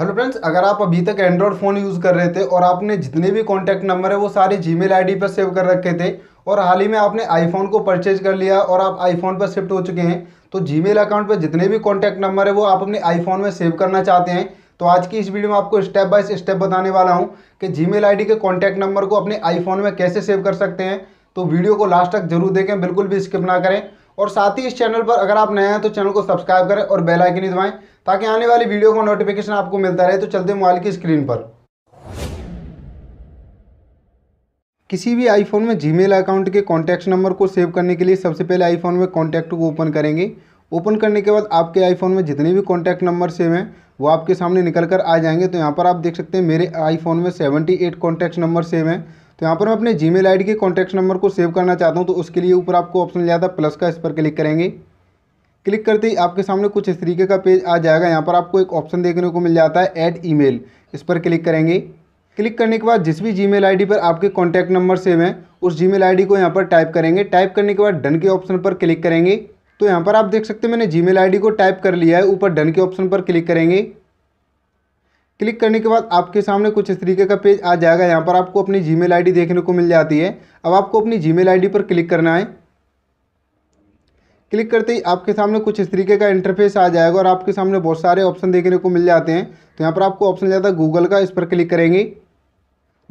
hello friends अगर आप अभी तक एंड्रॉयड फ़ोन यूज़ कर रहे थे और आपने जितने भी कॉन्टैक्ट नंबर है वो सारे जी मेल पर सेव कर रखे थे और हाल ही में आपने आईफोन को परचेज कर लिया और आप आईफोन पर शिफ्ट हो चुके हैं तो जी अकाउंट पर जितने भी कॉन्टैक्ट नंबर है वो आप अपने आईफोन में सेव करना चाहते हैं तो आज की इस वीडियो में आपको स्टेप बाय स्टेप बताने वाला हूँ कि जी मेल के कॉन्टैक्ट नंबर को अपने आईफोन में कैसे सेव कर सकते हैं तो वीडियो को लास्ट तक जरूर देखें बिल्कुल भी स्किप ना करें और साथ ही इस चैनल पर अगर आप नए हैं तो चैनल को सब्सक्राइब करें और बेल आइकन दबाएं ताकि आने वाली वीडियो का नोटिफिकेशन आपको मिलता रहे तो चलते मोबाइल की स्क्रीन पर किसी भी आईफोन में जीमेल अकाउंट के कॉन्टैक्ट नंबर को सेव करने के लिए सबसे पहले आईफोन में कॉन्टैक्ट को ओपन करेंगे ओपन करने के बाद आपके आईफोन में जितने भी कॉन्टैक्ट नंबर सेव हैं वो आपके सामने निकल कर आ जाएंगे तो यहाँ पर आप देख सकते हैं मेरे आईफोन में एट कॉन्टैक्ट नंबर सेव हैं तो यहाँ पर मैं अपने जी मेल के कॉन्टैक्ट नंबर को सेव करना चाहता हूँ तो उसके लिए ऊपर आपको ऑप्शन लिया था प्लस का इस पर क्लिक करेंगे क्लिक करते ही आपके सामने कुछ इस तरीके का पेज आ जाएगा यहाँ पर आपको एक ऑप्शन देखने को मिल जाता है ऐड ईमेल इस पर क्लिक करेंगे क्लिक करने के बाद जिस भी जीमेल आईडी पर आपके कॉन्टैक्ट नंबर सेव हैं उस जीमेल आईडी को यहाँ पर टाइप करेंगे टाइप करने के बाद डन के ऑप्शन पर क्लिक करेंगे तो यहाँ पर आप देख सकते हैं मैंने जी मेल को टाइप कर लिया है ऊपर डन के ऑप्शन पर क्लिक करेंगे क्लिक करने के बाद आपके सामने कुछ इस तरीके का पेज आ जाएगा यहाँ पर आपको अपनी जी मेल देखने को मिल जाती है अब आपको अपनी जी मेल पर क्लिक करना है क्लिक करते ही आपके सामने कुछ इस तरीके का इंटरफेस आ जाएगा और आपके सामने बहुत सारे ऑप्शन देखने को मिल जाते हैं तो यहाँ पर आपको ऑप्शन जाता है गूगल का इस पर क्लिक करेंगे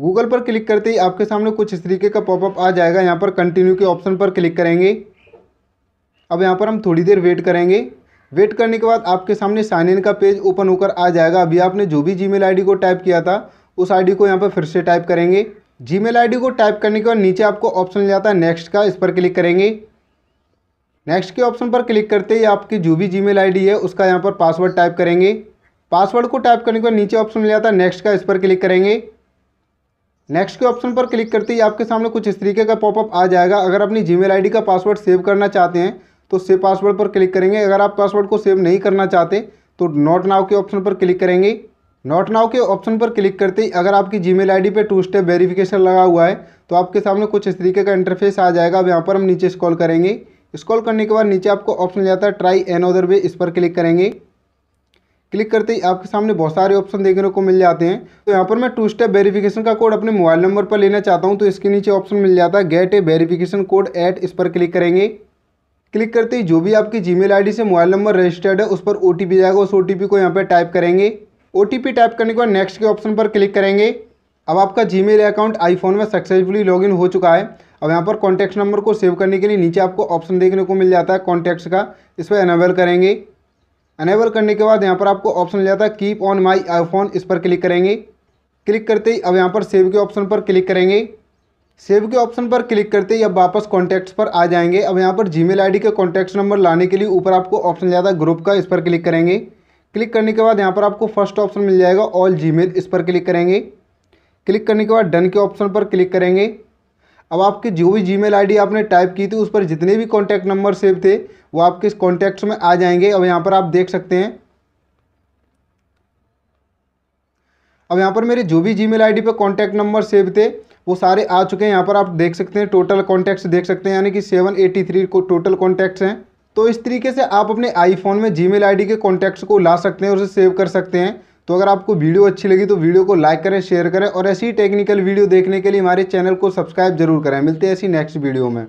गूगल पर क्लिक करते ही आपके सामने कुछ इस तरीके का पॉपअप आ जाएगा यहाँ पर कंटिन्यू के ऑप्शन पर क्लिक करेंगे अब यहाँ पर हम थोड़ी देर वेट करेंगे वेट करने के बाद आपके सामने साइन इन का पेज ओपन होकर आ जाएगा अभी आपने जो भी जी मेल को टाइप किया था उस आई को यहाँ पर फिर से टाइप करेंगे जी मेल को टाइप करने के बाद नीचे आपको ऑप्शन मिल जाता है नेक्स्ट का इस पर क्लिक करेंगे नेक्स्ट के ऑप्शन पर क्लिक करते ही आपकी जो भी जी मेल है उसका यहाँ पर पासवर्ड टाइप करेंगे पासवर्ड को टाइप करने के बाद नीचे ऑप्शन मिल जाता है नेक्स्ट का इस पर क्लिक करेंगे नेक्स्ट के ऑप्शन पर क्लिक करते ही आपके सामने कुछ इस तरीके का पॉपअप आ जाएगा अगर अपनी जी मेल का पासवर्ड सेव करना चाहते हैं तो सेव पासवर्ड पर क्लिक करेंगे अगर आप पासवर्ड को सेव नहीं करना चाहते तो नोट नाव के ऑप्शन पर क्लिक करेंगे नोट नाव के ऑप्शन पर क्लिक करते ही अगर आपकी Gmail ID two step verification लगा हुआ है तो आपके सामने कुछ इस तरीके का इंटरफेस आ जाएगा अब यहाँ पर हम नीचे स्कॉल करेंगे स्कॉल करने के बाद नीचे आपको ऑप्शन जाता है ट्राई एन अदर वे इस पर क्लिक करेंगे क्लिक करते ही आपके सामने बहुत सारे ऑप्शन देखने को मिल जाते हैं तो यहाँ पर मैं टू स्टेप वेरिफिकेशन का कोड अपने मोबाइल नंबर पर लेना चाहता हूँ तो इसके नीचे ऑप्शन मिल जाता है get a verification code at इस पर क्लिक करेंगे क्लिक करते ही जो भी आपकी जीमेल आईडी से मोबाइल नंबर रजिस्टर्ड है उस पर ओ जाएगा उस ओ को यहाँ पर टाइप करेंगे ओ टाइप करने के बाद नेक्स्ट के ऑप्शन पर क्लिक करेंगे अब आपका जी अकाउंट आईफोन में सक्सेसफुली लॉगिन हो चुका है अब यहाँ पर कॉन्टैक्ट नंबर को सेव करने के लिए नीचे आपको ऑप्शन देखने को मिल जाता है कॉन्टैक्ट्स का इस पर अनेबल करेंगे अनेबल करने के बाद यहाँ पर आपको ऑप्शन मिल जाता है कीप ऑन माई आईफोन इस पर क्लिक करेंगे क्लिक करते ही अब यहाँ पर सेव के ऑप्शन पर क्लिक करेंगे सेव के ऑप्शन पर क्लिक करते ही अब वापस कॉन्टैक्ट्स पर आ जाएंगे अब यहाँ पर जीमेल आईडी के कॉन्टैक्ट नंबर लाने के लिए ऊपर आपको ऑप्शन ज़्यादा ग्रुप का इस पर क्लिक करेंगे क्लिक करने के बाद यहाँ पर आपको फर्स्ट ऑप्शन मिल जाएगा ऑल जीमेल इस पर क्लिक करेंगे क्लिक करने के बाद डन के ऑप्शन पर क्लिक करेंगे अब आपकी जो भी जी मेल आपने टाइप की थी उस पर जितने भी कॉन्टैक्ट नंबर सेव थे वो आपके इस कॉन्टैक्ट्स में आ जाएंगे अब यहाँ पर आप देख सकते हैं अब यहाँ पर मेरे जो भी जी मेल पर कॉन्टैक्ट नंबर सेव थे वो सारे आ चुके हैं यहाँ पर आप देख सकते हैं टोटल कॉन्टैक्ट्स देख सकते हैं यानी कि सेवन एटी थ्री को टोटल कॉन्टैक्ट्स हैं तो इस तरीके से आप अपने आईफोन में जी मेल के कॉन्टैक्ट्स को ला सकते हैं और उसे सेव कर सकते हैं तो अगर आपको वीडियो अच्छी लगी तो वीडियो को लाइक करें शेयर करें और ऐसी टेक्निकल वीडियो देखने के लिए हमारे चैनल को सब्सक्राइब जरूर करें मिलते हैं ऐसी नेक्स्ट वीडियो में